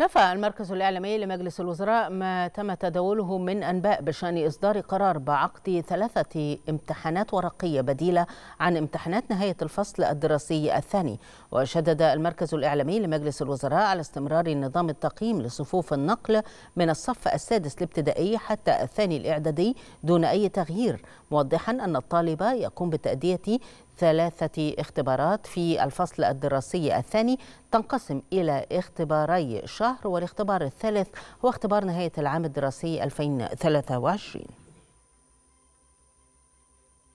نفى المركز الإعلامي لمجلس الوزراء ما تم تداوله من أنباء بشأن إصدار قرار بعقد ثلاثة امتحانات ورقية بديلة عن امتحانات نهاية الفصل الدراسي الثاني وشدد المركز الإعلامي لمجلس الوزراء على استمرار نظام التقييم لصفوف النقل من الصف السادس الابتدائي حتى الثاني الإعدادي دون أي تغيير موضحا أن الطالب يقوم بتأدية ثلاثة اختبارات في الفصل الدراسي الثاني تنقسم إلى اختباري شهر والاختبار الثالث هو اختبار نهاية العام الدراسي 2023